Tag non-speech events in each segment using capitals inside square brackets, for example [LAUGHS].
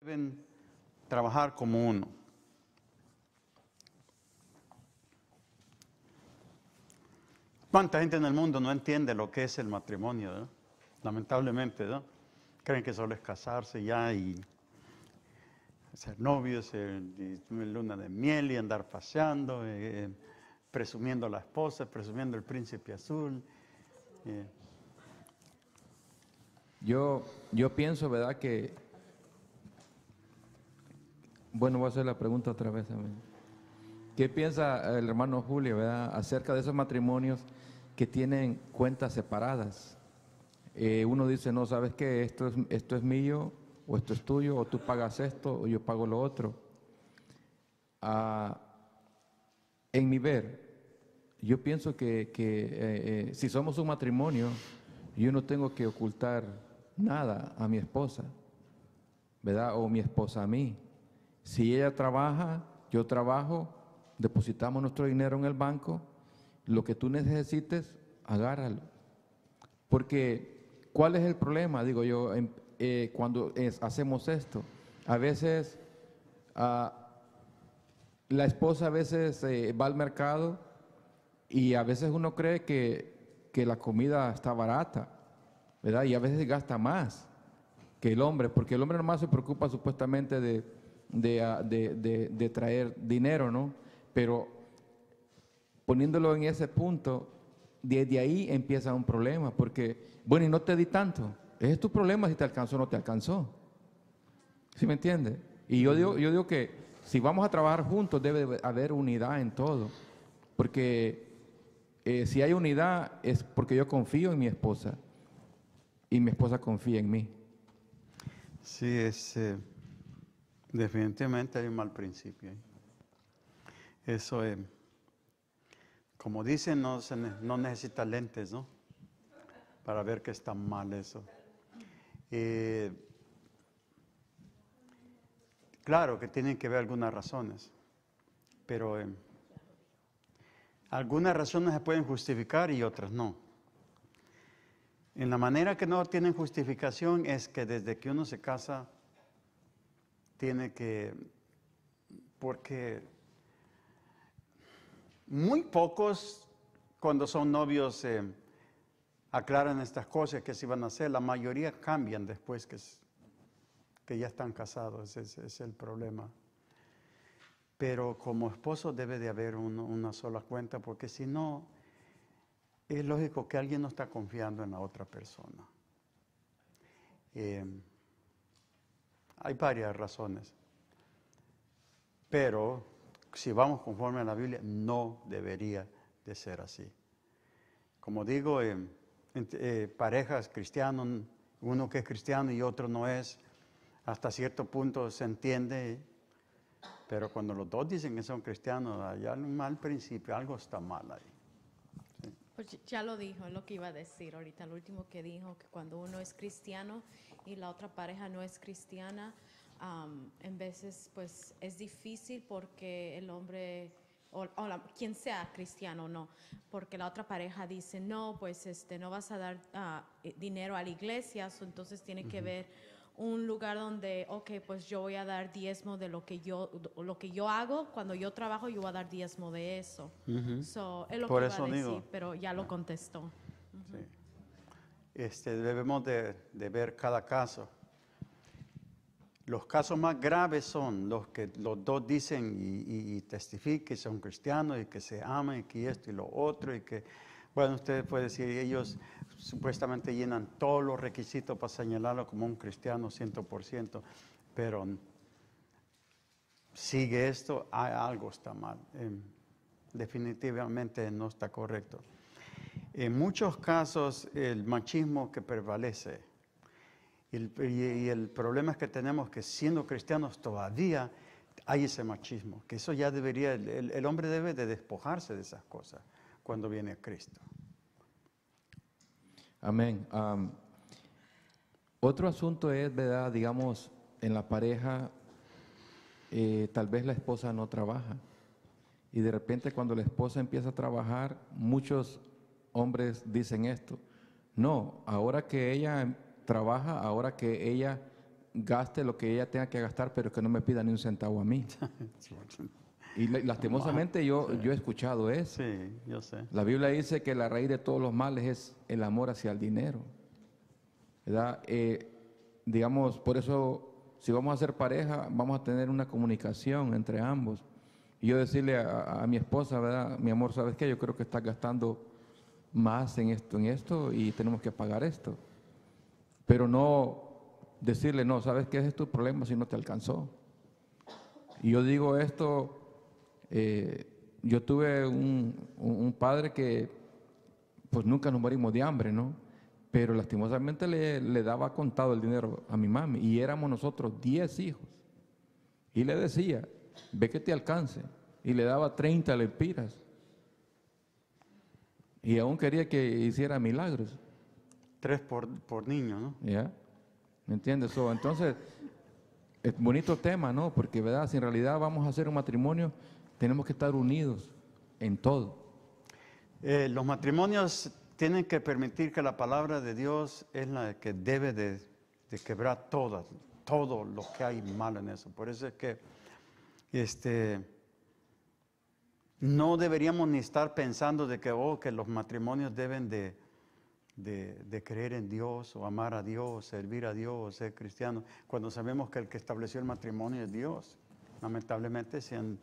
deben trabajar como uno. ¿Cuánta gente en el mundo no entiende lo que es el matrimonio? Lamentablemente, ¿no? Creen que solo es casarse ya y ser novios, y luna de miel y andar paseando, eh, eh, presumiendo la esposa, presumiendo el príncipe azul. Eh. Yo, yo pienso, ¿verdad?, que bueno, voy a hacer la pregunta otra vez. Amén. ¿Qué piensa el hermano Julio acerca de esos matrimonios que tienen cuentas separadas? Eh, uno dice, no, sabes qué? esto es, esto es mío, o esto es tuyo, o tú pagas esto, o yo pago lo otro. Ah, en mi ver, yo pienso que, eh, eh, si somos un matrimonio, yo no tengo que ocultar nada a mi esposa, ¿verdad? O mi esposa a mí. Si ella trabaja, yo trabajo, depositamos nuestro dinero en el banco, lo que tú necesites, agárralo. Porque, ¿cuál es el problema? Digo yo, em, eh, cuando hacemos esto, a veces ah, la esposa a veces eh, va al mercado y a veces uno cree que, que la comida está barata, ¿verdad? Y a veces gasta más que el hombre, porque el hombre nomás se preocupa supuestamente de Ah, de, de, traer dinero, ¿no? Pero poniéndolo en ese punto, desde ahí empieza un problema, porque, bueno, y no te di tanto, es tu problema si te alcanzó o no te alcanzó. ¿Sí me entiendes? Y yo digo, yo digo que si vamos a trabajar juntos debe haber unidad en todo, porque eh, si hay unidad es porque yo confío en mi esposa y mi esposa confía en mí. Sí, es... Eh, Definitivamente hay un mal principio. Eso es, eh, como dicen, no, se, necesita lentes, ¿no? Para ver que está mal eso. Eh, claro que tienen que ver algunas razones, pero eh, algunas razones se pueden justificar y otras no. En la manera que no tienen justificación es que desde que uno se casa, tiene que, porque muy pocos cuando son novios aclaran estas cosas que se iban a hacer, la mayoría cambian después que, que ya están casados, ese es el problema. Pero como esposo debe de haber una sola cuenta, porque si no, es lógico que alguien no está confiando en la otra persona. Eh, hay varias razones. Pero si vamos conforme a la Biblia, no debería de ser así. Como digo, eh, eh, parejas cristianos, uno que es cristiano y otro no es, hasta cierto punto se entiende, pero cuando los dos dicen que son cristianos, hay un mal principio, algo está mal ahí. Pues ya lo dijo, es lo que iba a decir ahorita, el último que dijo, que cuando uno es cristiano, y la otra pareja no es cristiana, en veces pues es difícil porque el hombre... O, quien sea cristiano o no, porque la otra pareja dice, no, pues este, no vas a dar ah, eh, dinero a la iglesia, entonces tiene que ver un lugar donde, ok, pues yo voy a dar diezmo de lo que yo, lo que yo hago, cuando yo trabajo yo voy a dar diezmo de eso. Por eso pero ya lo ah. contestó este, debemos de, ver cada caso. Los casos más graves son los que los dos dicen y, y, testifican que son cristianos y que se aman y que esto y lo otro y que, bueno, ustedes pueden decir, ellos supuestamente llenan todos los requisitos para señalarlo como un cristiano 100%, pero sigue esto, hay algo está mal. Em, definitivamente no está correcto en muchos casos el machismo que prevalece. Y el, problema es que tenemos que siendo cristianos todavía hay ese machismo, que eso ya debería, el, hombre debe de despojarse de esas cosas cuando viene a Cristo. Amén. otro asunto es, ¿verdad? Digamos, en la pareja, eh, tal vez la esposa no trabaja. Y de repente cuando la esposa empieza a trabajar, muchos hombres dicen esto. No, ahora que ella trabaja, ahora que ella gaste lo que ella tenga que gastar, pero que no me pida ni un centavo a mí. [LAUGHS] Y lastimosamente yo, yo he escuchado eso. Sí, yo sé. La Biblia dice que la raíz de todos los males es el amor hacia el dinero. ¿Verdad? Eh, digamos, por eso, si vamos a ser pareja, vamos a tener una comunicación entre ambos. Y yo decirle a, mi esposa, ¿verdad? Mi amor, ¿sabes qué? Yo creo que estás gastando más en esto, en esto y tenemos que pagar esto. Pero no decirle, no, sabes qué es tu problema si no te alcanzó. Y yo digo esto, eh, yo tuve un, padre que pues nunca nos morimos de hambre, ¿no? Pero lastimosamente le, daba contado el dinero a mi mami y éramos nosotros 10 hijos. Y le decía, ve que te alcance. Y le daba 30 lempiras y aún quería que hiciera milagros. Tres por, niño, ¿no? ¿Ya? ¿Me entiendes? So, entonces, es bonito tema, ¿no? Porque, ¿verdad? Si en realidad vamos a hacer un matrimonio, tenemos que estar unidos en todo. Eh, los matrimonios tienen que permitir que la palabra de Dios es la que debe de, de quebrar todas, todo lo que hay mal en eso. Por eso es que, este, no deberíamos ni estar pensando de que, oh, que los matrimonios deben de, creer en Dios o amar a Dios, servir a Dios, ser cristiano, cuando sabemos que el que estableció el matrimonio es Dios. Lamentablemente se han,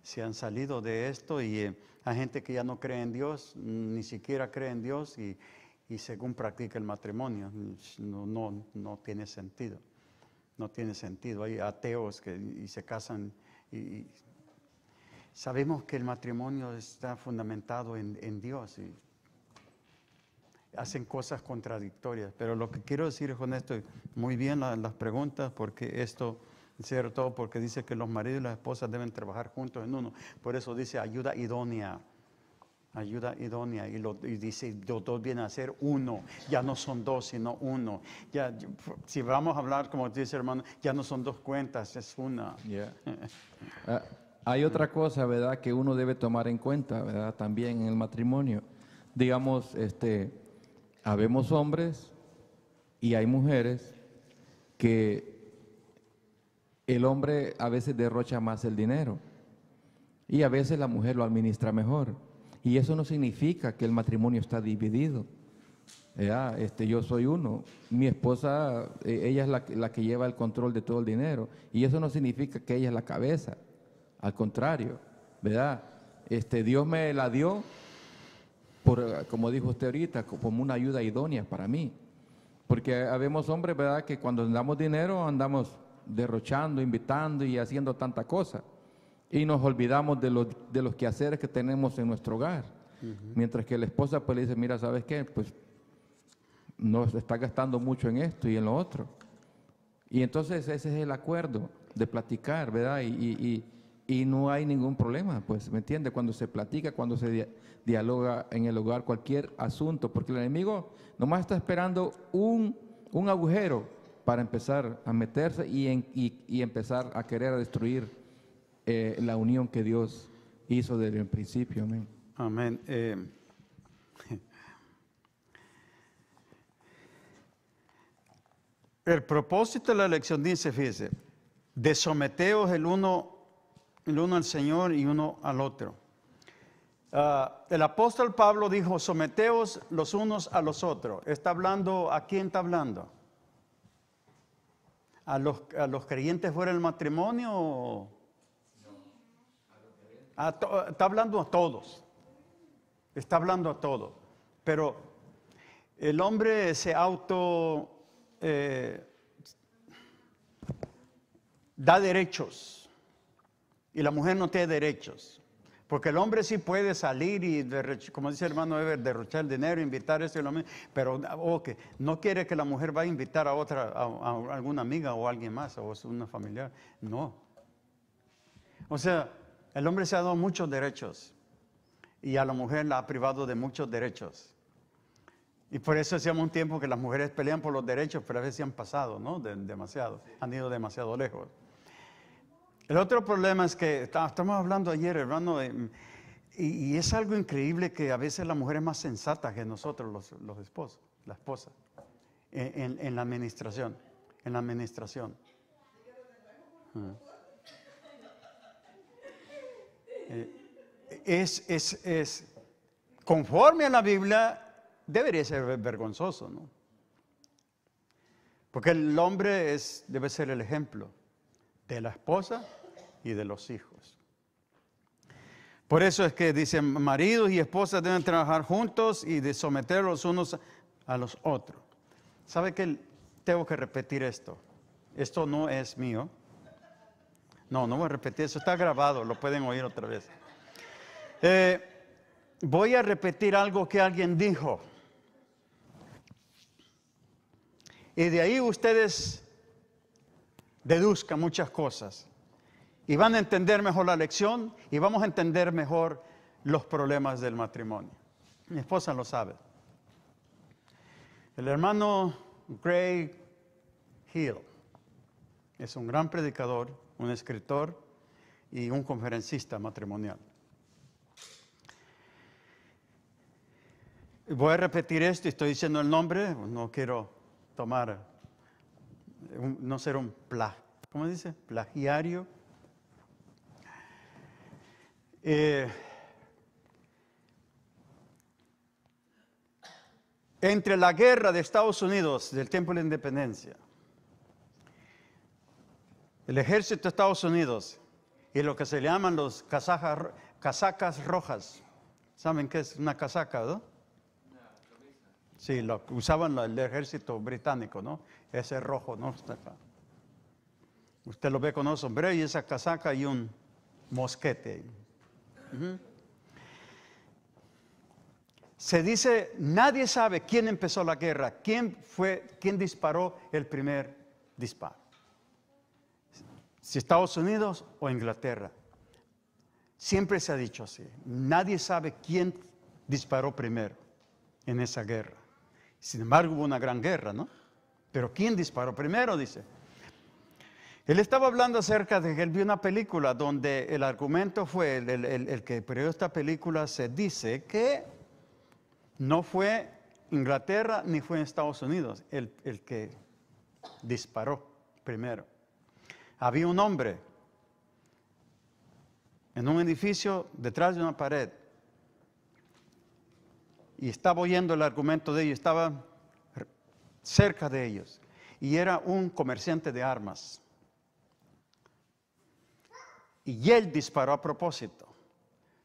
se han salido de esto y eh, hay gente que ya no cree en Dios, ni siquiera cree en Dios y, según practica el matrimonio, no, no, no, tiene sentido. No tiene sentido. Hay ateos que se casan y Sabemos que el matrimonio está fundamentado en, Dios y hacen cosas contradictorias, pero lo que quiero decir es con esto, muy bien las preguntas, porque esto cierto, porque dice que los maridos y las esposas deben trabajar juntos en uno. Por eso dice ayuda idónea. Ayuda idónea. Y, lo, dice, los dos vienen a ser uno. Ya no son dos, sino uno. Ya, si vamos a hablar, como dice hermano, ya no son dos cuentas, es una. [LAUGHS] Ah, hay otra cosa, ¿verdad?, que uno debe tomar en cuenta, ¿verdad?, también en el matrimonio. Digamos, este, habemos hombres y hay mujeres que el hombre a veces derrocha más el dinero y a veces la mujer lo administra mejor. Y eso no significa que el matrimonio está dividido. Ya, este, yo soy uno, mi esposa, eh, ella es la, la, que lleva el control de todo el dinero y eso no significa que ella es la cabeza. Al contrario, ¿verdad? Este, Dios me la dio, por, como dijo usted ahorita, como una ayuda idónea para mí. Porque habemos hombres, ¿verdad?, que cuando damos dinero andamos derrochando, invitando y haciendo tanta cosa. Y nos olvidamos de los, quehaceres que tenemos en nuestro hogar. Mientras que la esposa pues le dice, mira, ¿sabes qué? Pues nos está gastando mucho en esto y en lo otro. Y entonces ese es el acuerdo de platicar, ¿verdad? y y no hay ningún problema, pues, ¿me entiende? Cuando se platica, cuando se dialoga en el hogar cualquier asunto, porque el enemigo nomás está esperando un, agujero para empezar a meterse y, empezar a querer destruir eh, la unión que Dios hizo desde el principio. Amén. Eh, [LAUGHS] el propósito de la lección dice, fíjese, de someteos el uno el uno al Señor y uno al otro. Ah, el apóstol Pablo dijo, someteos los unos a los otros. ¿Está hablando a quién está hablando? ¿A los, los creyentes fuera del matrimonio? está hablando a todos. Está hablando a todos. Pero el hombre se auto eh, da derechos y la mujer no tiene derechos. Porque el hombre sí puede salir y, como dice el hermano Ever derrochar el dinero, invitar eso y lo mismo. Pero que oh, no quiere que la mujer vaya a invitar a otra, a, alguna amiga o a alguien más, o a una familiar. No. O sea, el hombre se ha dado muchos derechos y a la mujer la ha privado de muchos derechos. Y por eso hacíamos un tiempo que las mujeres pelean por los derechos, pero a veces se han pasado, ¿no? demasiado, han ido demasiado lejos. El otro problema es que estamos hablando ayer, hermano, y, es algo increíble que a veces la mujer es más sensata que nosotros, los, esposos, la esposa, en, la administración, en la administración. Mm. Eh, es, conforme a la Biblia, debería ser vergonzoso, ¿no? Porque el hombre es, debe ser el ejemplo de la esposa y de los hijos. Por eso es que dicen, maridos y esposas deben trabajar juntos y de someter los unos a los otros. ¿Sabe que tengo que repetir esto? Esto no es mío. No, no voy a repetir, eso está grabado, lo pueden oír otra vez. Eh, voy a repetir algo que alguien dijo. Y de ahí ustedes deduzca muchas cosas. Y van a entender mejor la lección y vamos a entender mejor los problemas del matrimonio. Mi esposa lo sabe. El hermano gray Hill es un gran predicador, un escritor y un conferencista matrimonial. Voy a repetir esto, estoy diciendo el nombre, no quiero tomar no ser un pla, ¿cómo dice? Plagiario. Eh, entre la guerra de Estados Unidos del tiempo de la independencia, el ejército de Estados Unidos y lo que se llaman los casacas rojas. ¿Saben qué es una casaca, no? Sí, lo usaban el ejército británico, ¿no? Ese rojo no Usted lo ve con un sombrero y esa casaca y un mosquete. Se dice, nadie sabe quién empezó la guerra, quién fue, quién disparó el primer disparo. Si Estados Unidos o Inglaterra. Siempre se ha dicho así. Nadie sabe quién disparó primero en esa guerra. Sin embargo, hubo una gran guerra, ¿no? Pero ¿quién disparó primero? Dice. Él estaba hablando acerca de que él vio una película donde el argumento fue, el, que creó esta película se dice que no fue Inglaterra ni fue Estados Unidos el, que disparó primero. Había un hombre en un edificio detrás de una pared y estaba oyendo el argumento de y estaba cerca de ellos, y era un comerciante de armas. Y él disparó a propósito,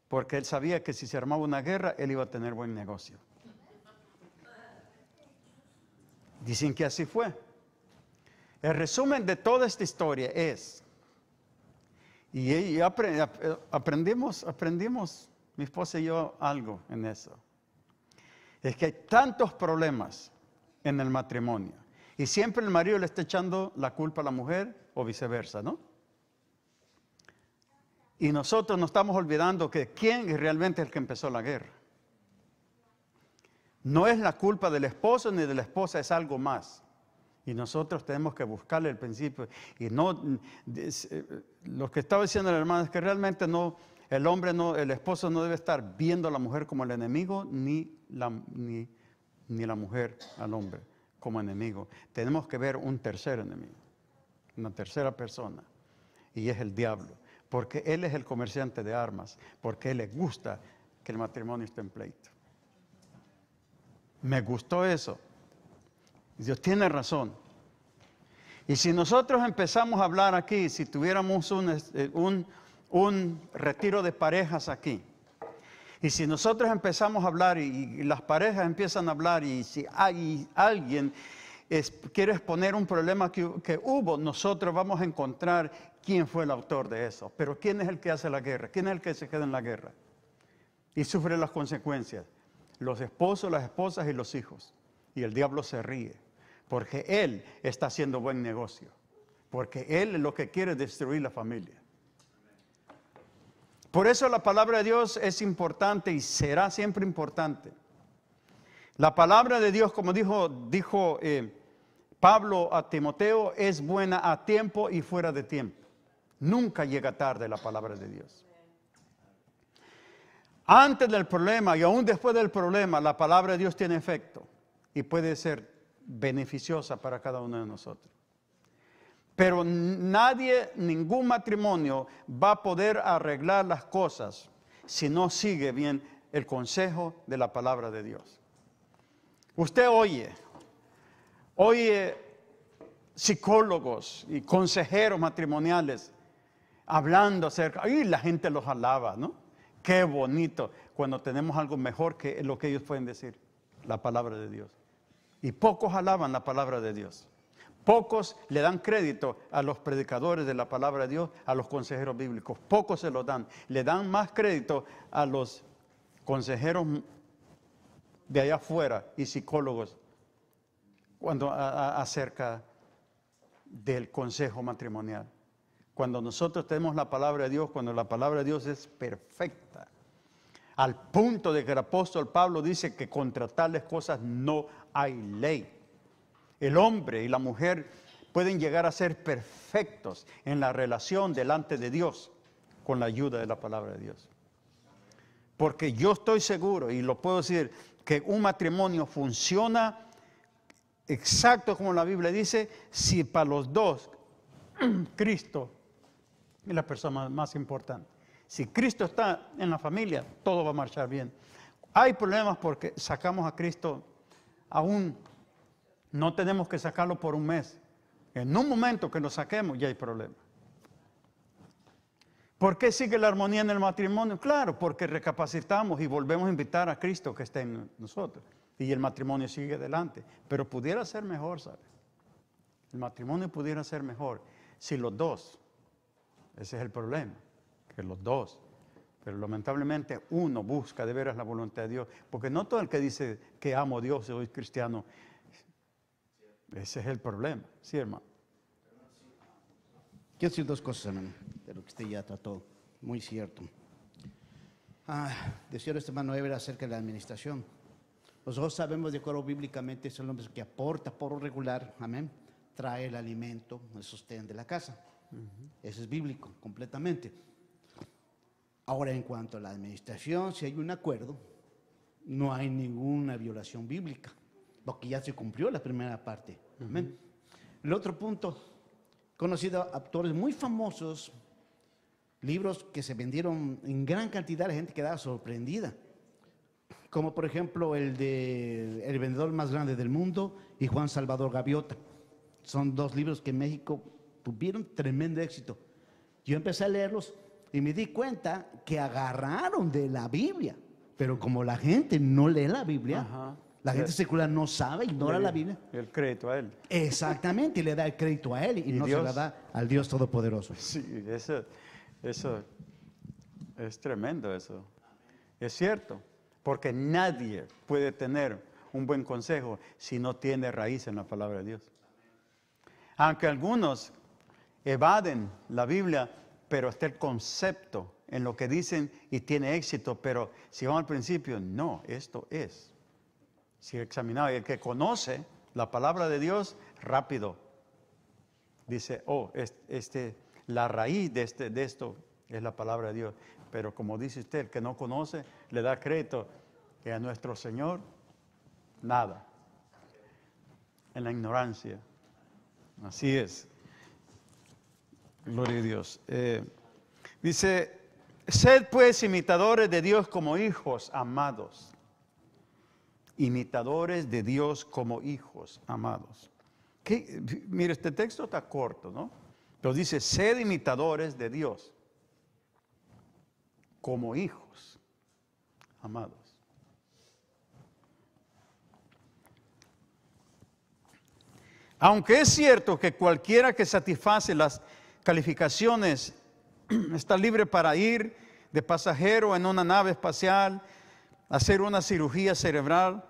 porque él sabía que si se armaba una guerra, él iba a tener buen negocio. Dicen que así fue. El resumen de toda esta historia es, y aprendimos, aprendimos, mi esposa y yo, algo en eso. Es que hay tantos problemas en el matrimonio. Y siempre el marido le está echando la culpa a la mujer o viceversa, ¿no? Y nosotros nos estamos olvidando que quién es realmente el que empezó la guerra. No es la culpa del esposo ni de la esposa, es algo más. Y nosotros tenemos que buscarle el principio. Y no, eh, lo que estaba diciendo el hermano es que realmente no, el hombre no, el esposo no debe estar viendo a la mujer como el enemigo ni, la, ni ni la mujer al hombre como enemigo. Tenemos que ver un tercer enemigo, una tercera persona, y es el diablo, porque él es el comerciante de armas, porque él le gusta que el matrimonio esté en pleito. Me gustó eso. Dios tiene razón. Y si nosotros empezamos a hablar aquí, si tuviéramos un, eh, un retiro de parejas aquí, y si nosotros empezamos a hablar y, las parejas empiezan a hablar y si hay alguien quiere exponer un problema que, hubo, nosotros vamos a encontrar quién fue el autor de eso. Pero ¿quién es el que hace la guerra? ¿Quién es el que se queda en la guerra? Y sufre las consecuencias. Los esposos, las esposas y los hijos. Y el diablo se ríe porque él está haciendo buen negocio. Porque él es lo que quiere destruir la familia. Por eso la palabra de Dios es importante y será siempre importante. La palabra de Dios, como dijo, dijo eh, Pablo a Timoteo, es buena a tiempo y fuera de tiempo. Nunca llega tarde la palabra de Dios. Antes del problema y aún después del problema, la palabra de Dios tiene efecto y puede ser beneficiosa para cada uno de nosotros. Pero nadie, ningún matrimonio va a poder arreglar las cosas si no sigue bien el consejo de la palabra de Dios. Usted oye, oye psicólogos y consejeros matrimoniales hablando acerca, y la gente los alaba, ¿no? Qué bonito cuando tenemos algo mejor que lo que ellos pueden decir, la palabra de Dios. Y pocos alaban la palabra de Dios. Pocos le dan crédito a los predicadores de la palabra de Dios, a los consejeros bíblicos. Pocos se lo dan. Le dan más crédito a los consejeros de allá afuera y psicólogos cuando acerca del consejo matrimonial. Cuando nosotros tenemos la palabra de Dios, cuando la palabra de Dios es perfecta, al punto de que el apóstol Pablo dice que contra tales cosas no hay ley. El hombre y la mujer pueden llegar a ser perfectos en la relación delante de Dios con la ayuda de la palabra de Dios. Porque yo estoy seguro, y lo puedo decir, que un matrimonio funciona exacto como la Biblia dice, si para los dos [CLEARS THROAT] Cristo es la persona más importante. Si Cristo está en la familia, todo va a marchar bien. Hay problemas porque sacamos a Cristo a un no tenemos que sacarlo por un mes. En un momento que lo saquemos ya hay problema. ¿Por qué sigue la armonía en el matrimonio? Claro, porque recapacitamos y volvemos a invitar a Cristo que está en nosotros. Y el matrimonio sigue adelante. Pero pudiera ser mejor, ¿sabes? El matrimonio pudiera ser mejor si los dos, ese es el problema, que los dos, pero lamentablemente uno busca de veras la voluntad de Dios, porque no todo el que dice que amo a Dios soy cristiano ese es el problema, ¿sí, hermano? Quiero decir dos cosas, hermano, de lo que usted ya trató, muy cierto. Ah, decía este hermano acerca de la administración. Nosotros sabemos de acuerdo bíblicamente son los que aporta por regular, amén, trae el alimento, el sostén de la casa. Eso es bíblico, completamente. Ahora, en cuanto a la administración, si hay un acuerdo, no hay ninguna violación bíblica porque ya se cumplió la primera parte. Amén. El otro punto, conocido autores muy famosos, libros que se vendieron en gran cantidad, la gente quedaba sorprendida. Como por ejemplo el de El vendedor más grande del mundo y Juan Salvador Gaviota. Son dos libros que en México tuvieron tremendo éxito. Yo empecé a leerlos y me di cuenta que agarraron de la Biblia, pero como la gente no lee la Biblia, Ajá la gente secular no sabe, ignora la Biblia. El crédito a Él. Exactamente, y le da el crédito a Él y, no se la da al Dios Todopoderoso. Sí, eso, eso es tremendo, eso. Es cierto, porque nadie puede tener un buen consejo si no tiene raíz en la palabra de Dios. Aunque algunos evaden la Biblia, pero está el concepto en lo que dicen y tiene éxito, pero si vamos al principio, no, esto es si examinaba el que conoce la palabra de Dios, rápido dice, oh, este, la raíz de, este, de esto es la palabra de Dios. Pero como dice usted, el que no conoce, le da crédito que a nuestro Señor, nada. En la ignorancia. Así es. Gloria a Dios. Eh, dice, sed pues imitadores de Dios como hijos amados imitadores de Dios como hijos amados. Mire, este texto está corto, ¿no? Pero dice, ser imitadores de Dios como hijos amados. Aunque es cierto que cualquiera que satisface las calificaciones [CLEARS THROAT] está libre para ir de pasajero en una nave espacial, hacer una cirugía cerebral,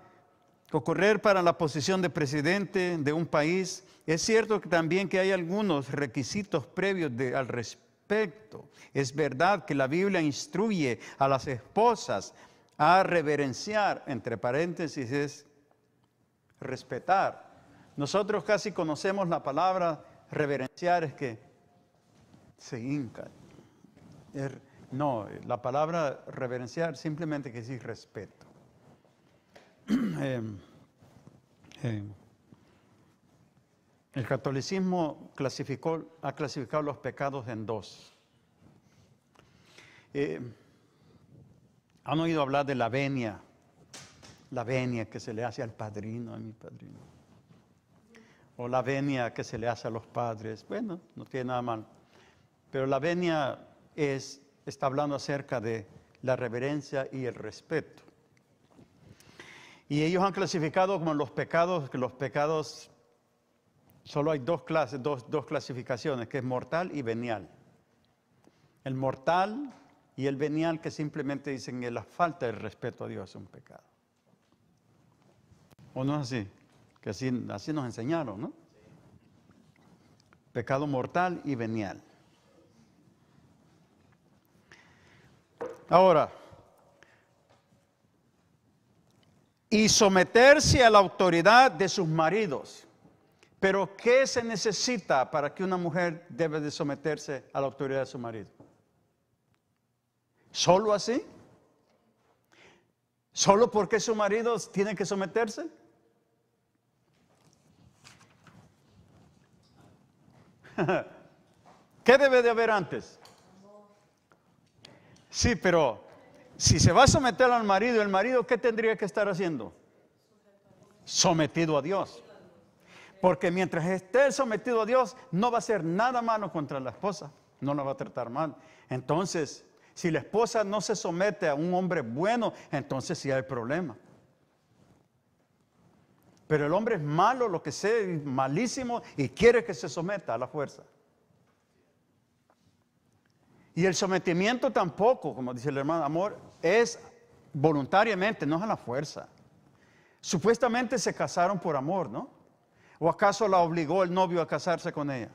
correr para la posición de presidente de un país, es cierto que también que hay algunos requisitos previos al respecto. Es verdad que la Biblia instruye a las esposas a reverenciar, entre paréntesis, es respetar. Nosotros casi conocemos la palabra reverenciar, es que se hinca. Er, no, la palabra reverenciar simplemente que decir respeto. [CLEARS THROAT] Eh, eh, el catolicismo clasificó, ha clasificado los pecados en dos. Eh, han oído hablar de la venia, la venia que se le hace al padrino, a mi padrino, o la venia que se le hace a los padres. Bueno, no tiene nada mal. Pero la venia es, está hablando acerca de la reverencia y el respeto. Y ellos han clasificado como los pecados, que los pecados, solo hay dos clases, dos, dos clasificaciones, que es mortal y venial. El mortal y el venial que simplemente dicen que la falta de respeto a Dios es un pecado. ¿O no es así? Que así, así nos enseñaron, ¿no? Pecado mortal y venial. Ahora, y someterse a la autoridad de sus maridos. Pero ¿qué se necesita para que una mujer debe de someterse a la autoridad de su marido? ¿Solo así? ¿Solo porque sus maridos tienen que someterse? [LAUGHS] ¿Qué debe de haber antes? Sí, pero si se va a someter al marido, el marido, ¿qué tendría que estar haciendo? Sometido a Dios. Porque mientras esté sometido a Dios, no va a hacer nada malo contra la esposa, no la va a tratar mal. Entonces, si la esposa no se somete a un hombre bueno, entonces sí hay problema. Pero el hombre es malo, lo que sea, malísimo, y quiere que se someta a la fuerza. Y el sometimiento tampoco, como dice el hermano, amor, es voluntariamente, no es a la fuerza. Supuestamente se casaron por amor, ¿no? ¿O acaso la obligó el novio a casarse con ella?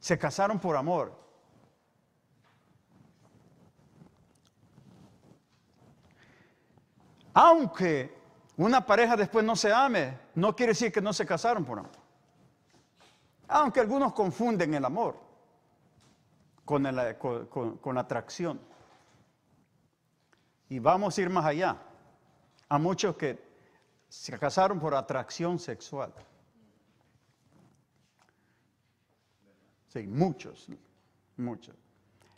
Se casaron por amor. Aunque una pareja después no se ame, no quiere decir que no se casaron por amor. Aunque algunos confunden el amor con, la atracción. Y vamos a ir más allá. A muchos que se casaron por atracción sexual. Sí, muchos, muchos.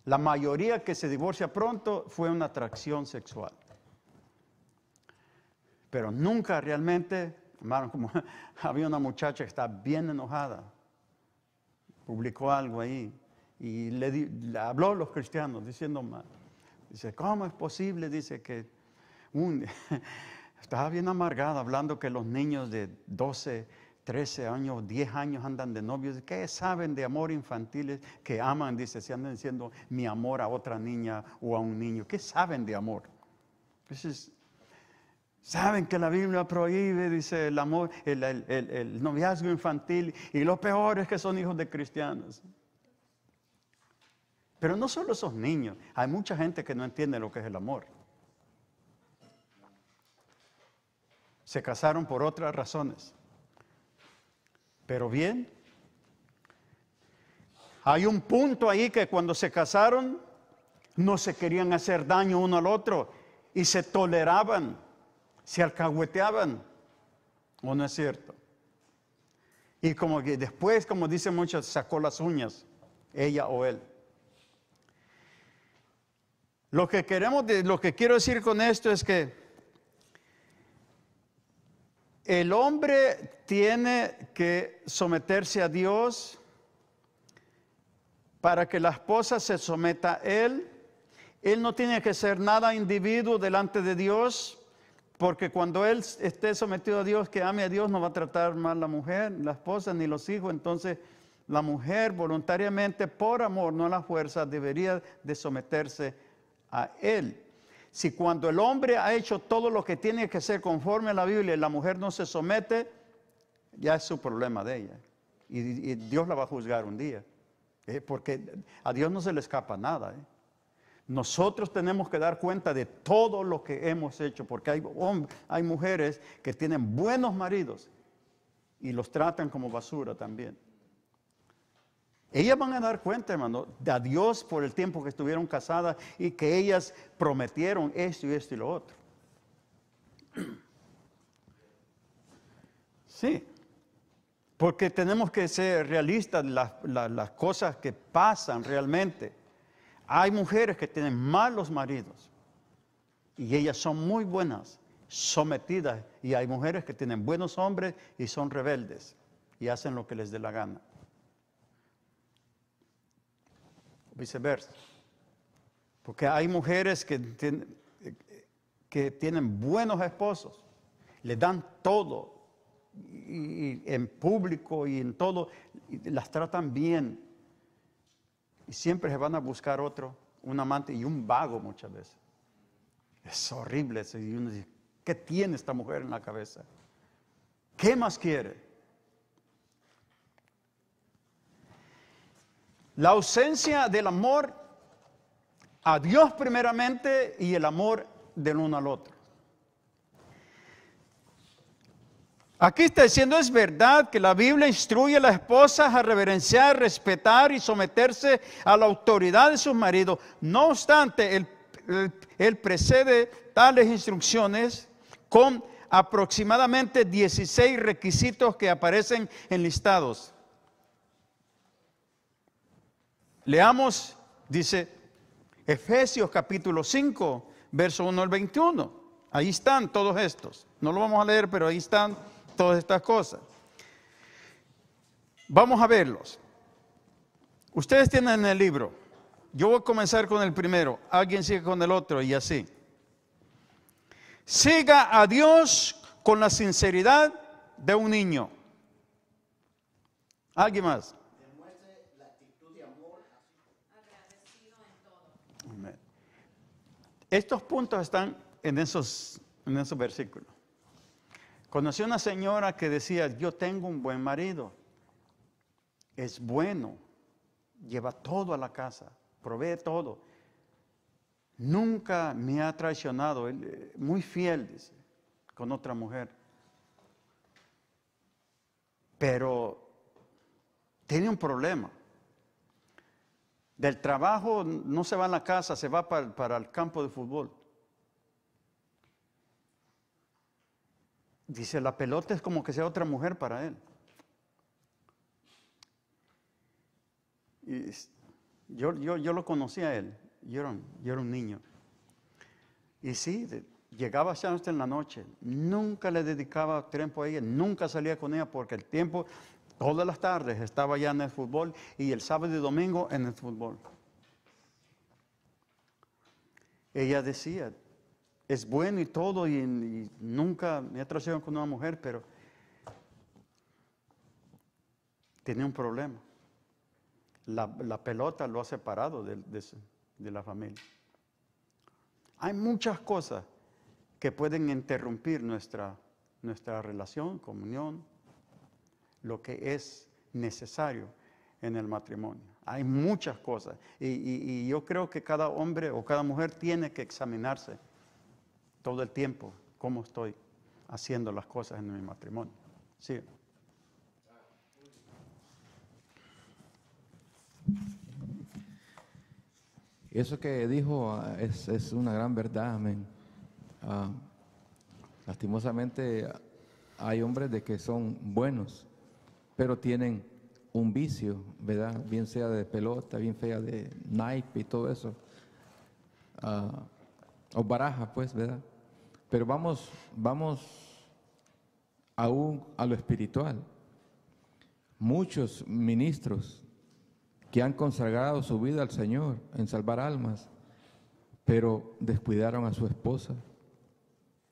La mayoría que se divorcia pronto fue una atracción sexual. Pero nunca realmente, como [LAUGHS] había una muchacha que está bien enojada, publicó algo ahí y le, le habló a los cristianos diciendo mal. Dice, ¿cómo es posible? Dice que [LAUGHS] estaba bien amargada hablando que los niños de 12, 13 años, 10 años andan de novios. ¿Qué saben de amor infantiles que aman? Dice, si andan diciendo mi amor a otra niña o a un niño. ¿Qué saben de amor? Dice, Saben que la Biblia prohíbe, dice el amor, el, noviazgo infantil, y lo peor es que son hijos de cristianos. Pero no solo esos niños, hay mucha gente que no entiende lo que es el amor. Se casaron por otras razones. Pero bien, hay un punto ahí que cuando se casaron no se querían hacer daño uno al otro y se toleraban, se alcahueteaban. ¿O no es cierto? Y como que después, como dicen muchos, sacó las uñas, ella o él. Lo que queremos, lo que quiero decir con esto es que el hombre tiene que someterse a Dios para que la esposa se someta a él. Él no tiene que ser nada individuo delante de Dios, porque cuando él esté sometido a Dios, que ame a Dios, no va a tratar mal la mujer, la esposa, ni los hijos. Entonces, la mujer voluntariamente, por amor, no a la fuerza, debería de someterse a él. Si cuando el hombre ha hecho todo lo que tiene que ser conforme a la Biblia y la mujer no se somete, ya es su problema de ella. Y, Dios la va a juzgar un día. Eh, porque a Dios no se le escapa nada. Eh. Nosotros tenemos que dar cuenta de todo lo que hemos hecho, porque hay, hay mujeres que tienen buenos maridos y los tratan como basura también. Ellas van a dar cuenta, hermano, de a Dios por el tiempo que estuvieron casadas y que ellas prometieron esto y esto y lo otro. [CLEARS THROAT] Sí, porque tenemos que ser realistas las, las cosas que pasan realmente. Hay mujeres que tienen malos maridos y ellas son muy buenas, sometidas, y hay mujeres que tienen buenos hombres y son rebeldes y hacen lo que les dé la gana. viceversa. Porque hay mujeres que, tienen, que tienen buenos esposos, le dan todo, y, en público y en todo, las tratan bien. Y siempre se van a buscar otro, un amante y un vago muchas veces. Es horrible eso. dice, ¿qué tiene esta mujer en la cabeza? ¿Qué más quiere? La ausencia del amor a Dios primeramente y el amor del uno al otro. Aquí está diciendo, es verdad que la Biblia instruye a las esposas a reverenciar, respetar y someterse a la autoridad de sus maridos. No obstante, él, precede tales instrucciones con aproximadamente 16 requisitos que aparecen enlistados. Leamos, dice Efesios capítulo 5, verso 1 al 21. Ahí están todos estos. No lo vamos a leer, pero ahí están todas estas cosas. Vamos a verlos. Ustedes tienen el libro. Yo voy a comenzar con el primero. Alguien sigue con el otro y así. Siga a Dios con la sinceridad de un niño. ¿Alguien más? Estos puntos están en esos, esos versículos. Conocí una señora que decía, yo tengo un buen marido, es bueno, lleva todo a la casa, provee todo. Nunca me ha traicionado, eh, muy fiel, dice, con otra mujer. Pero tiene un problema. Del trabajo no se va a la casa, se va para, el campo de fútbol. Dice, la pelota es como que sea otra mujer para él. yo, yo, yo, lo conocía a él, yo era, un, niño. Y sí, llegaba llegaba a en la noche, nunca le dedicaba tiempo a ella, nunca salía con ella porque el tiempo Todas las tardes estaba ya en el fútbol y el sábado y domingo en el fútbol. Ella decía, es bueno y todo y, nunca me he traído con una mujer, pero tenía un problema. La, pelota lo ha separado de, la familia. Hay muchas cosas que pueden interrumpir nuestra, nuestra relación, comunión, lo que es necesario en el matrimonio. Hay muchas cosas y, yo creo que cada hombre o cada mujer tiene que examinarse todo el tiempo cómo estoy haciendo las cosas en mi matrimonio. Sí. Eso que dijo ah, es, una gran verdad, amén. Ah, lastimosamente ah, hay hombres de que son buenos, pero tienen un vicio, ¿verdad? Bien sea de pelota, bien fea de naipe y todo eso. Ah, o baraja, pues, ¿verdad? Pero vamos, vamos aún a lo espiritual. Muchos ministros que han consagrado su vida al Señor en salvar almas, pero descuidaron a su esposa,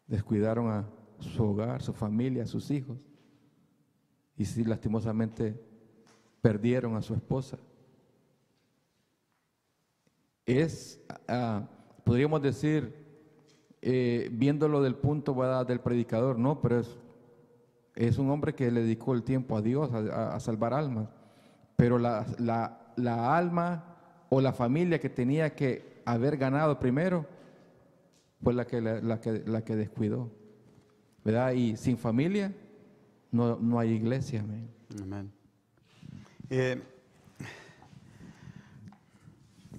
descuidaron a su hogar, su familia, a sus hijos. Y si lastimosamente perdieron a su esposa. Es, ah, ah, podríamos decir, eh, viéndolo del punto del predicador, no, pero es, es, un hombre que le dedicó el tiempo a Dios, a, salvar almas. Pero la, alma o la familia que tenía que haber ganado primero fue la que, que, la que descuidó. ¿Verdad? Y sin familia no, hay iglesia. Eh,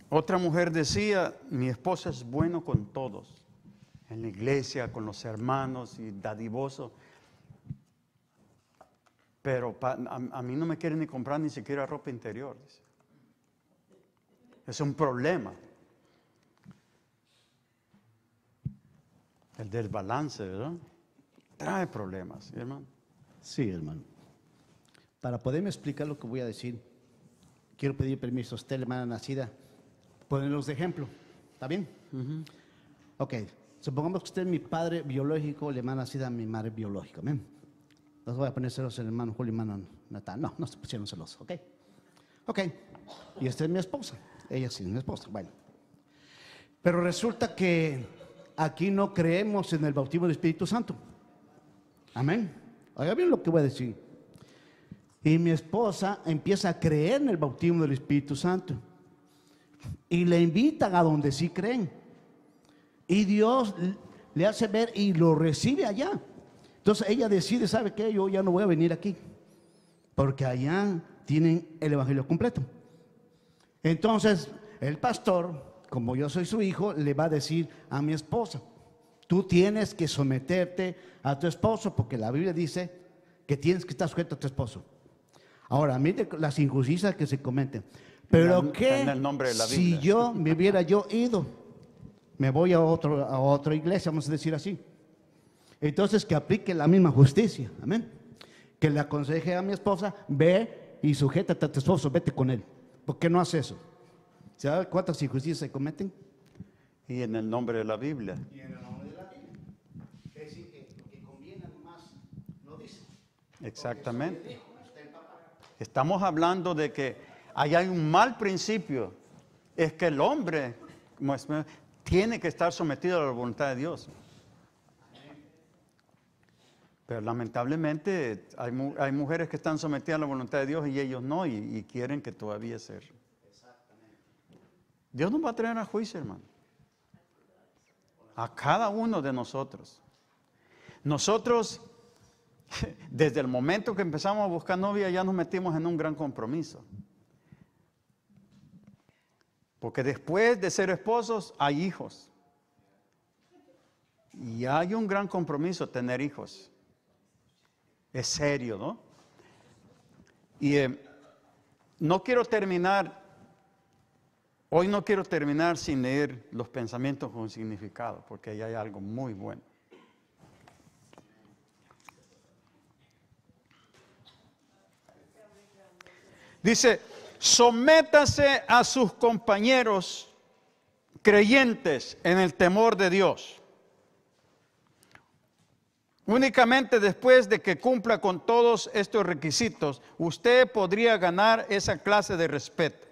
otra mujer decía, mi esposa es bueno con todos, en la iglesia, con los hermanos y dadivoso, pero a, mí no me quieren ni comprar ni siquiera ropa interior. Es un problema. El desbalance ¿verdad? Trae problemas, hermano. Sí, hermano. Para poderme explicar lo que voy a decir, quiero pedir permiso a usted, hermana nacida, ponerlos de ejemplo. ¿Está bien? Ok. Supongamos que usted es mi padre biológico, la hermana nacida, mi madre biológica. Amén. No voy a poner celos el hermano Julio y No, no se pusieron celosos Ok. Ok. Y esta es mi esposa. Ella sí es mi esposa. Bueno. Pero resulta que aquí no creemos en el bautismo del Espíritu Santo. Amén. Oiga bien lo que voy a decir. Y mi esposa empieza a creer en el bautismo del Espíritu Santo. Y le invitan a donde sí creen. Y Dios le hace ver y lo recibe allá. Entonces ella decide, ¿sabe qué? Yo ya no voy a venir aquí. Porque allá tienen el Evangelio completo. Entonces el pastor, como yo soy su hijo, le va a decir a mi esposa. Tú tienes que someterte a tu esposo porque la Biblia dice que tienes que estar sujeto a tu esposo. Ahora, mire las injusticias que se cometen. Pero qué si yo me hubiera yo ido, me voy a, otro, a otra iglesia, vamos a decir así. Entonces que aplique la misma justicia, amén. Que le aconseje a mi esposa, ve y sujétate a tu esposo, vete con él. ¿Por qué no hace eso? ¿Sabes cuántas injusticias se cometen? Y en el nombre de la Biblia. Y Exactamente. Estamos hablando de que ahí hay un mal principio. Es que el hombre pues, tiene que estar sometido a la voluntad de Dios. Pero lamentablemente hay, mujeres que están sometidas a la voluntad de Dios y ellos no, y, quieren que todavía sea... Dios nos va a traer a juicio, hermano. A cada uno de nosotros. Nosotros [LAUGHS] desde el momento que empezamos a buscar novia ya nos metimos en un gran compromiso. Porque después de ser esposos hay hijos. Y hay un gran compromiso tener hijos. Es serio, ¿no? Y eh, no quiero terminar, hoy no quiero terminar sin leer los pensamientos con significado, porque ahí hay algo muy bueno. Dice, sométase a sus compañeros creyentes en el temor de Dios. Únicamente después de que cumpla con todos estos requisitos, usted podría ganar esa clase de respeto.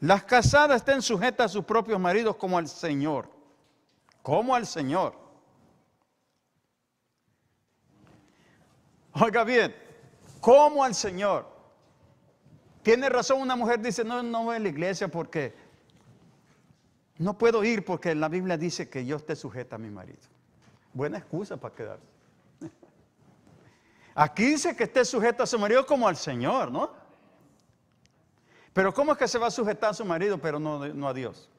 Las casadas estén sujetas a sus propios maridos como al Señor, como al Señor. Oiga bien, como al Señor. Tiene razón una mujer, dice, no, no voy a la iglesia porque no puedo ir porque la Biblia dice que yo esté sujeta a mi marido. Buena excusa para quedarse. Aquí dice que esté sujeta a su marido como al Señor, ¿no? Pero ¿cómo es que se va a sujetar a su marido pero no, no a Dios?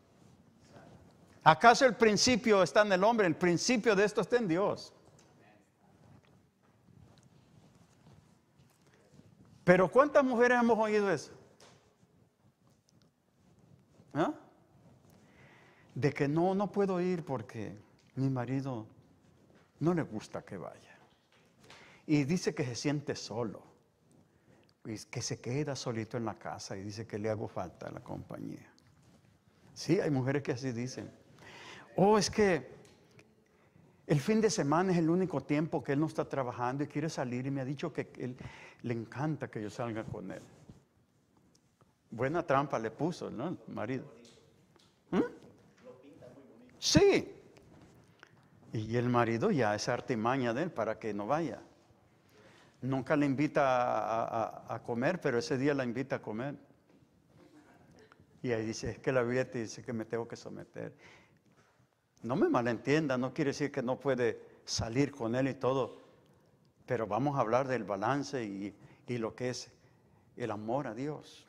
¿Acaso el principio está en el hombre? El principio de esto está en Dios. Pero ¿cuántas mujeres hemos oído eso? ¿Ah? De que no, no puedo ir porque mi marido no le gusta que vaya. Y dice que se siente solo, y que se queda solito en la casa y dice que le hago falta la compañía. Sí, hay mujeres que así dicen. O oh, es que el fin de semana es el único tiempo que él no está trabajando y quiere salir y me ha dicho que él, le encanta que yo salga con él. Buena trampa le puso, ¿no? El marido. ¿Mm? Sí. Y el marido ya es artimaña de él para que no vaya. Nunca le invita a, comer, pero ese día la invita a comer. Y ahí dice, es que la Biblia y dice que me tengo que someter. No me malentienda, no quiere decir que no puede salir con él y todo, pero vamos a hablar del balance y, lo que es el amor a Dios.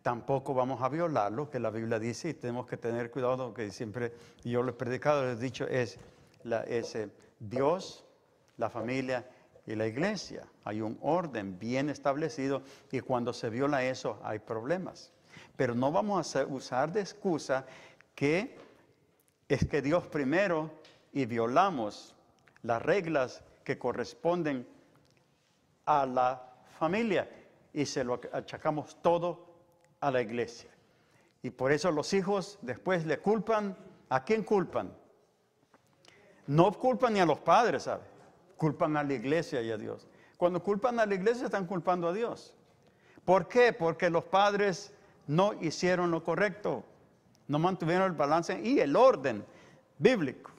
Tampoco vamos a violar lo que la Biblia dice, y tenemos que tener cuidado, que siempre yo lo he predicado, he dicho, es, la, eh, Dios, la familia y la iglesia. Hay un orden bien establecido y cuando se viola eso hay problemas. Pero no vamos a usar de excusa que es que Dios primero y violamos las reglas que corresponden a la familia y se lo achacamos todo a la iglesia. Y por eso los hijos después le culpan, ¿a quién culpan? No culpan ni a los padres, ¿sabe? Culpan a la iglesia y a Dios. Cuando culpan a la iglesia están culpando a Dios. ¿Por qué? Porque los padres no hicieron lo correcto no mantuvieron el balance y el orden bíblico.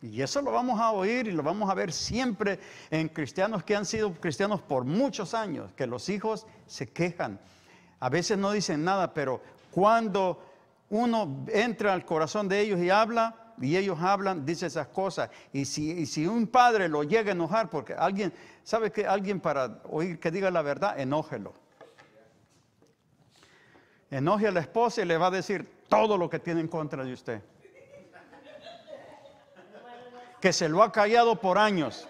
Y eso lo vamos a oír y lo vamos a ver siempre en cristianos que han sido cristianos por muchos años, que los hijos se quejan. A veces no dicen nada, pero cuando uno entra al corazón de ellos y habla, y ellos hablan, dice esas cosas. Y si, y si un padre lo llega a enojar, porque alguien, ¿sabe que alguien para oír que diga la verdad, enójelo? Enoje a la esposa y le va a decir, todo lo que tiene en contra de usted. Que se lo ha callado por años.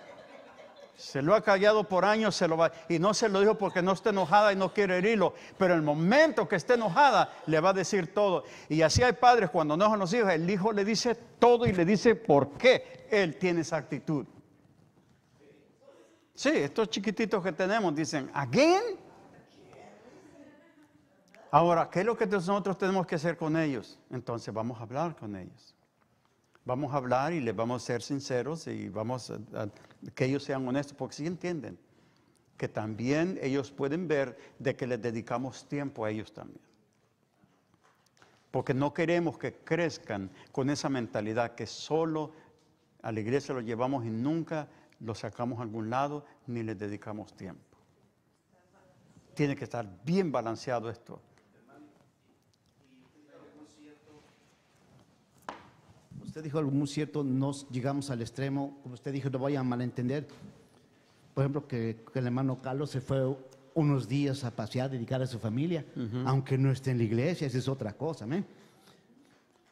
Se lo ha callado por años, se lo va, y no se lo dijo porque no está enojada y no quiere herirlo, pero el momento que esté enojada le va a decir todo. Y así hay padres cuando enojan a los hijos, el hijo le dice todo y le dice por qué él tiene esa actitud. Sí, estos chiquititos que tenemos dicen, ¿again? Ahora, ¿qué es lo que nosotros tenemos que hacer con ellos? Entonces vamos a hablar con ellos. Vamos a hablar y les vamos a ser sinceros y vamos a, que ellos sean honestos, porque si entienden que también ellos pueden ver de que les dedicamos tiempo a ellos también. Porque no queremos que crezcan con esa mentalidad que solo a la iglesia lo llevamos y nunca lo sacamos a algún lado ni les dedicamos tiempo. Tiene que estar bien balanceado esto. dijo algo muy cierto, nos llegamos al extremo, como usted dijo, no voy a malentender. Por ejemplo, que, el hermano Carlos se fue unos días a pasear, dedicar a su familia, aunque no esté en la iglesia, esa es otra cosa,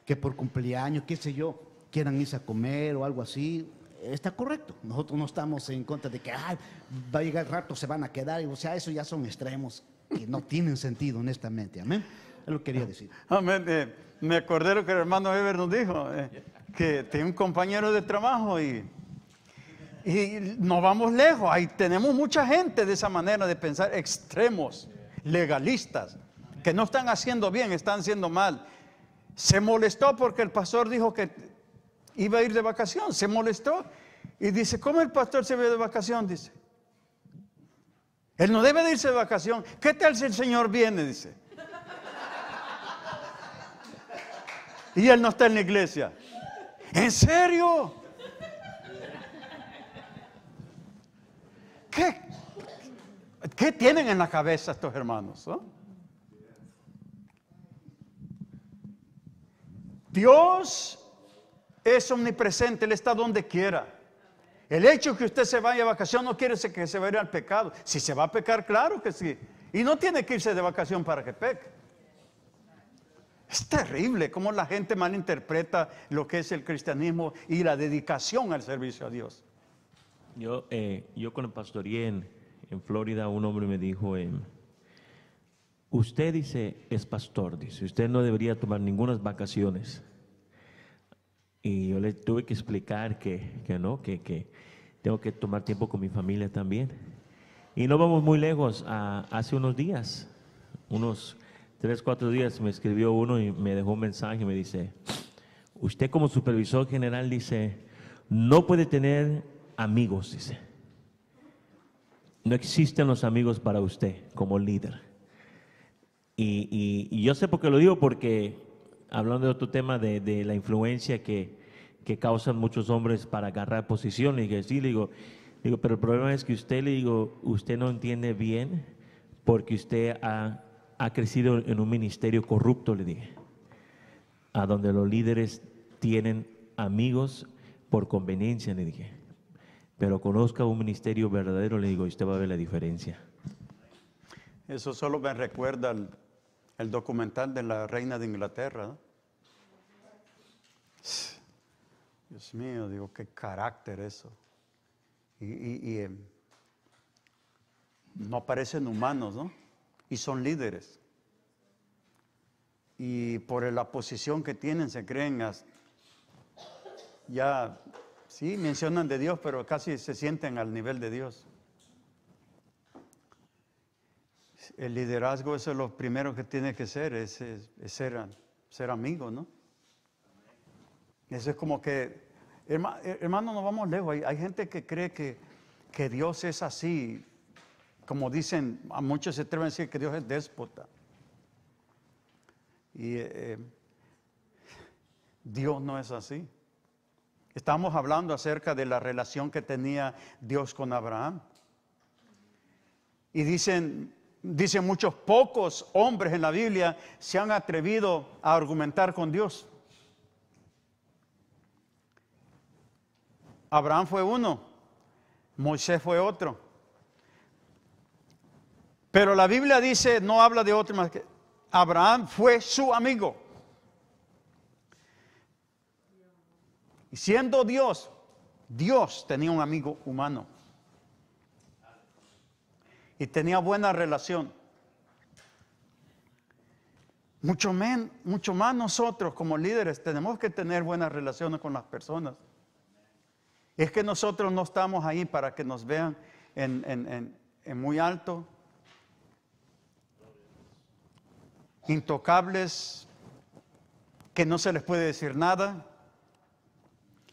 Que por cumpleaños, qué sé yo, quieran irse a comer o algo así, está correcto. Nosotros no estamos en contra de que va a llegar el rato, se van a quedar. O sea, eso ya son extremos que no tienen sentido, honestamente. Amén. Es lo que quería ah, decir. Amén. Eh, me acordé lo que el hermano Weber nos dijo. Eh, que tiene un compañero de trabajo y, y no vamos lejos. Ahí tenemos mucha gente de esa manera de pensar, extremos, legalistas, que no están haciendo bien, están haciendo mal. Se molestó porque el pastor dijo que iba a ir de vacación, se molestó y dice, ¿cómo el pastor se ve de vacación? Dice, él no debe de irse de vacación. ¿Qué tal si el Señor viene? Dice. Y él no está en la iglesia. ¿En serio? ¿Qué, tienen en la cabeza estos hermanos? Ah? Dios es omnipresente, Él está donde quiera. El hecho que usted se vaya de vacación no quiere decir que se vaya al pecado. Si se va a pecar, claro que sí. Y no tiene que irse de vacación para que peque. Es terrible cómo la gente malinterpreta lo que es el cristianismo y la dedicación al servicio a Dios. Yo, eh, yo cuando pastoreé en, en, Florida, un hombre me dijo, em, usted dice, es pastor, dice, usted no debería tomar ninguna vacaciones. Y yo le tuve que explicar que, que no, que, que tengo que tomar tiempo con mi familia también. Y no vamos muy lejos, hace unos días, unos tres, cuatro días me escribió uno y me dejó un mensaje y me dice, usted como supervisor general dice, no puede tener amigos, dice. No existen los amigos para usted como líder. Y, yo sé por qué lo digo, porque hablando de otro tema de, la influencia que, causan muchos hombres para agarrar posiciones, y que le digo, digo, pero el problema es que usted, le digo, usted no entiende bien porque usted ha ha crecido en un ministerio corrupto, le dije, a donde los líderes tienen amigos por conveniencia, le dije. Pero conozca un ministerio verdadero, le digo, y usted va a ver la diferencia. Eso solo me recuerda el, documental de la reina de Inglaterra. ¿no? Dios mío, digo, qué carácter eso. Y, em, no parecen humanos, ¿no? y son líderes. Y por la posición que tienen se creen hasta, ya, sí, mencionan de Dios, pero casi se sienten al nivel de Dios. El liderazgo eso es lo primero que tiene que ser, es, ser, ser amigo, ¿no? Eso es como que, hermano, no vamos lejos, hay, hay gente que cree que, que Dios es así, como dicen, a muchos se atreven a decir que Dios es déspota. Y eh, eh, Dios no es así. Estamos hablando acerca de la relación que tenía Dios con Abraham. Y dicen, dicen muchos pocos hombres en la Biblia se han atrevido a argumentar con Dios. Abraham fue uno, Moisés fue otro. Pero la Biblia dice, no habla de otro más que Abraham fue su amigo. Y siendo Dios, Dios tenía un amigo humano. Y tenía buena relación. Mucho, men, mucho más nosotros como líderes tenemos que tener buenas relaciones con las personas. Es que nosotros no estamos ahí para que nos vean en, en muy alto, intocables, que no se les puede decir nada,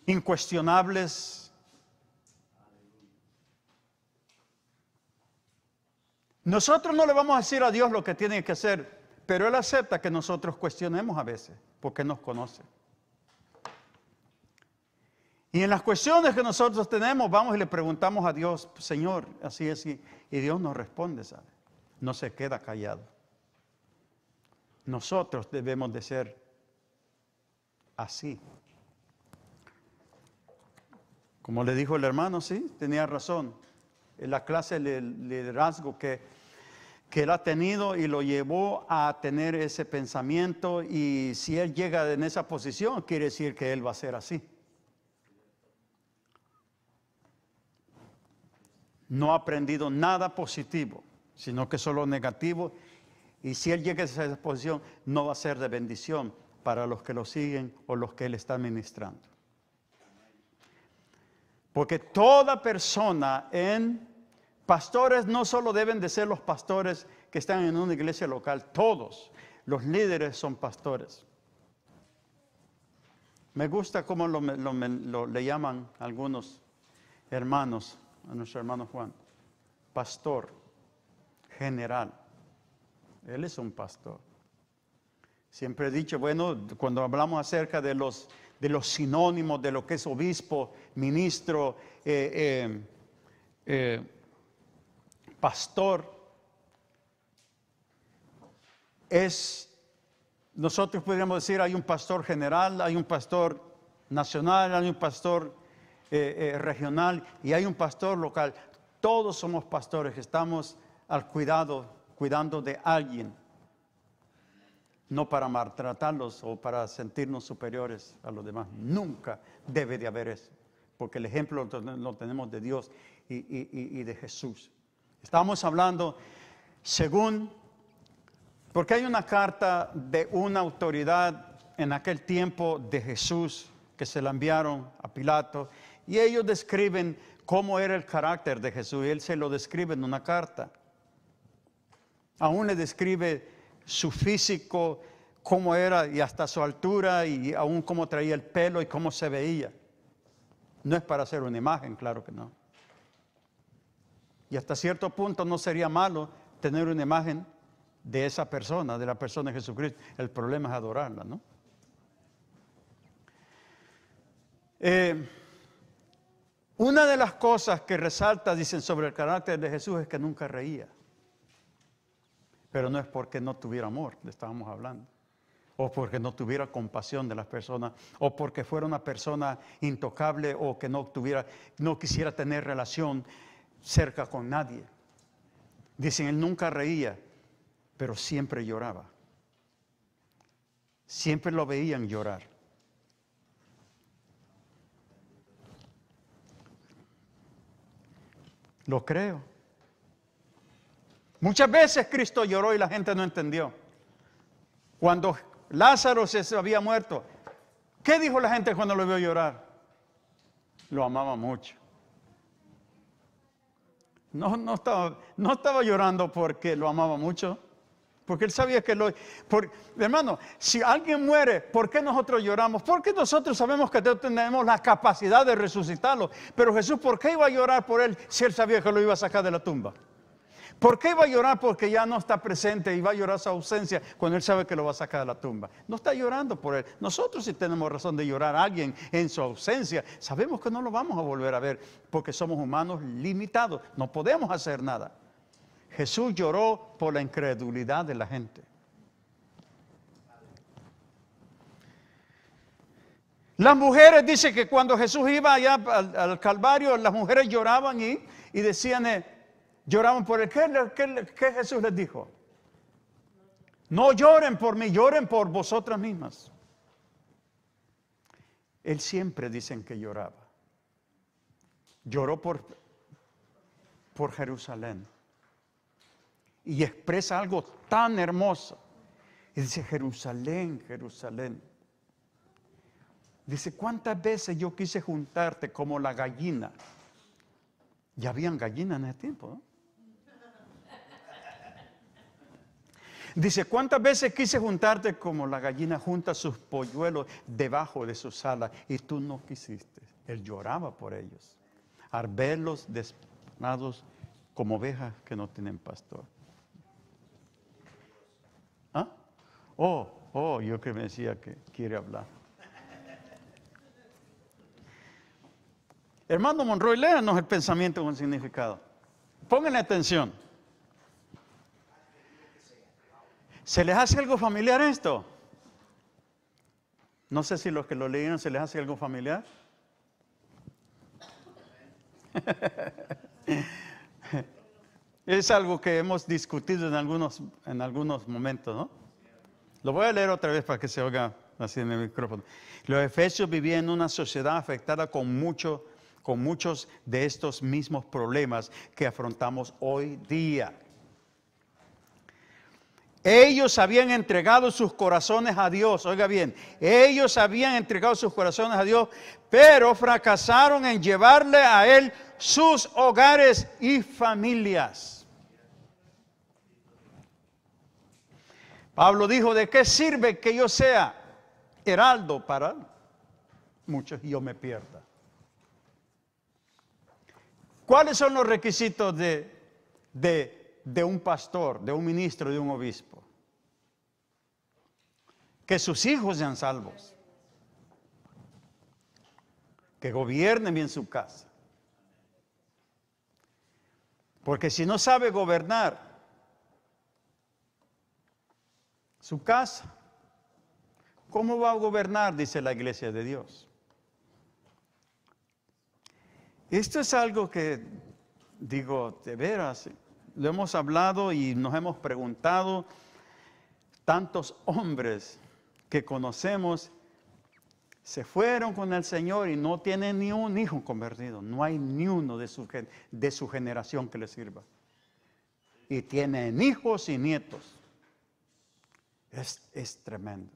incuestionables. Nosotros no le vamos a decir a Dios lo que tiene que hacer, pero Él acepta que nosotros cuestionemos a veces, porque nos conoce. Y en las cuestiones que nosotros tenemos, vamos y le preguntamos a Dios, Señor, así es, y, Dios nos responde, ¿sabe? No se queda callado. Nosotros debemos de ser así. Como le dijo el hermano, sí, tenía razón. En la clase de liderazgo que, que él ha tenido y lo llevó a tener ese pensamiento y si él llega en esa posición, quiere decir que él va a ser así. No ha aprendido nada positivo, sino que solo negativo y si él llega a esa disposición, no va a ser de bendición para los que lo siguen o los que él está ministrando. Porque toda persona en pastores no solo deben de ser los pastores que están en una iglesia local, todos los líderes son pastores. Me gusta cómo lo, le llaman algunos hermanos, a nuestro hermano Juan, pastor general. Él es un pastor. Siempre he dicho, bueno, cuando hablamos acerca de los, de los sinónimos de lo que es obispo, ministro, eh, eh, eh, pastor, es, nosotros podríamos decir, hay un pastor general, hay un pastor nacional, hay un pastor regional y hay un pastor local. Todos somos pastores, estamos al cuidado cuidando de alguien, no para maltratarlos o para sentirnos superiores a los demás. Nunca debe de haber eso, porque el ejemplo lo tenemos de Dios y, de Jesús. Estamos hablando según, porque hay una carta de una autoridad en aquel tiempo de Jesús que se la enviaron a Pilato y ellos describen cómo era el carácter de Jesús y él se lo describe en una carta. Aún le describe su físico, cómo era y hasta su altura y aún cómo traía el pelo y cómo se veía. No es para hacer una imagen, claro que no. Y hasta cierto punto no sería malo tener una imagen de esa persona, de la persona de Jesucristo. El problema es adorarla, ¿no? Eh, una de las cosas que resalta, dicen, sobre el carácter de Jesús es que nunca reía. Pero no es porque no tuviera amor, le estábamos hablando. O porque no tuviera compasión de las personas. O porque fuera una persona intocable o que no, tuviera, no quisiera tener relación cerca con nadie. Dicen, él nunca reía, pero siempre lloraba. Siempre lo veían llorar. Lo creo. Muchas veces Cristo lloró y la gente no entendió. Cuando Lázaro se había muerto, ¿qué dijo la gente cuando lo vio llorar? Lo amaba mucho. No, no, estaba, no estaba llorando porque lo amaba mucho. Porque él sabía que lo... Por, hermano, si alguien muere, ¿por qué nosotros lloramos? Porque nosotros sabemos que tenemos la capacidad de resucitarlo. Pero Jesús, ¿por qué iba a llorar por él si él sabía que lo iba a sacar de la tumba? ¿Por qué va a llorar? Porque ya no está presente y va a llorar su ausencia cuando él sabe que lo va a sacar de la tumba. No está llorando por él. Nosotros si tenemos razón de llorar a alguien en su ausencia. Sabemos que no lo vamos a volver a ver porque somos humanos limitados. No podemos hacer nada. Jesús lloró por la incredulidad de la gente. Las mujeres dicen que cuando Jesús iba allá al, Calvario, las mujeres lloraban y, y decían, eh, Lloraban por él. ¿Qué, Jesús les dijo? No lloren por mí, lloren por vosotras mismas. Él siempre dicen que lloraba. Lloró por, por Jerusalén. Y expresa algo tan hermoso. Y dice, Jerusalén, Jerusalén. Dice, ¿cuántas veces yo quise juntarte como la gallina? Ya habían gallinas en ese tiempo, ¿no? Dice, ¿cuántas veces quise juntarte como la gallina junta sus polluelos debajo de sus alas y tú no quisiste? Él lloraba por ellos, al verlos como ovejas que no tienen pastor. ¿Ah? Oh, oh, yo que me decía que quiere hablar. Hermano Monroy, léanos el pensamiento con significado. Pongan atención. ¿Se les hace algo familiar esto? No sé si los que lo leyeron se les hace algo familiar. [LAUGHS] es algo que hemos discutido en algunos, en algunos momentos, ¿no? Lo voy a leer otra vez para que se oiga así en el micrófono. Los efesios vivían en una sociedad afectada con, con muchos de estos mismos problemas que afrontamos hoy día. Ellos habían entregado sus corazones a Dios, oiga bien, ellos habían entregado sus corazones a Dios, pero fracasaron en llevarle a Él sus hogares y familias. Pablo dijo, ¿de qué sirve que yo sea heraldo para muchos y yo me pierda? ¿Cuáles son los requisitos de, de un pastor, de un ministro, de un obispo? que sus hijos sean salvos, que gobiernen bien su casa. Porque si no sabe gobernar su casa, ¿cómo va a gobernar? Dice la iglesia de Dios. Esto es algo que, digo, de veras, lo hemos hablado y nos hemos preguntado tantos hombres que conocemos se fueron con el Señor y no tienen ni un hijo convertido. No hay ni uno de su, de su generación que le sirva. Y tienen hijos y nietos. Es, es tremendo.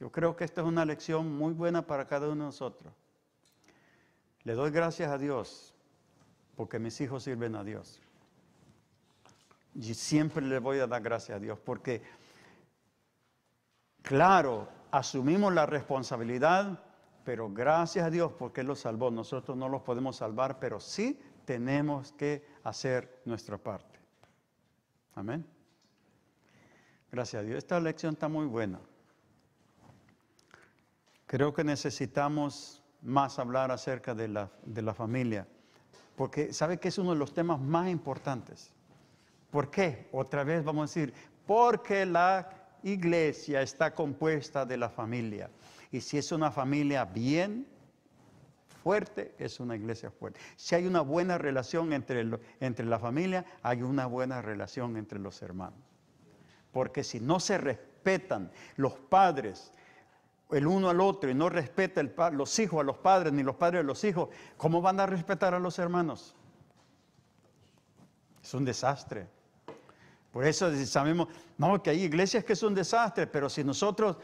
Yo creo que esta es una lección muy buena para cada uno de nosotros. Le doy gracias a Dios porque mis hijos sirven a Dios. Y siempre le voy a dar gracias a Dios porque Claro, asumimos la responsabilidad, pero gracias a Dios porque Él los salvó. Nosotros no los podemos salvar, pero sí tenemos que hacer nuestra parte. Amén. Gracias a Dios. Esta lección está muy buena. Creo que necesitamos más hablar acerca de la, de la familia, porque sabe que es uno de los temas más importantes. ¿Por qué? Otra vez vamos a decir, porque la iglesia está compuesta de la familia. Y si es una familia bien fuerte, es una iglesia fuerte. Si hay una buena relación entre, entre la familia, hay una buena relación entre los hermanos. Porque si no se respetan los padres, el uno al otro y no respeta los hijos a los padres ni los padres a los hijos, ¿cómo van a respetar a los hermanos? Es un desastre. Por eso sabemos, no, que hay iglesias que son desastres, desastre, pero si nosotros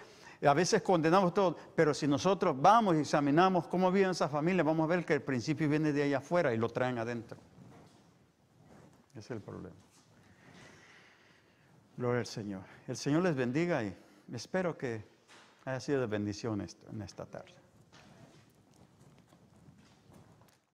a veces condenamos todo, pero si nosotros vamos y examinamos cómo viven esas familias, vamos a ver que el principio viene de allá afuera y lo traen adentro. Ese es el problema. Gloria al Señor. El Señor les bendiga y espero que haya sido de bendición en esta tarde.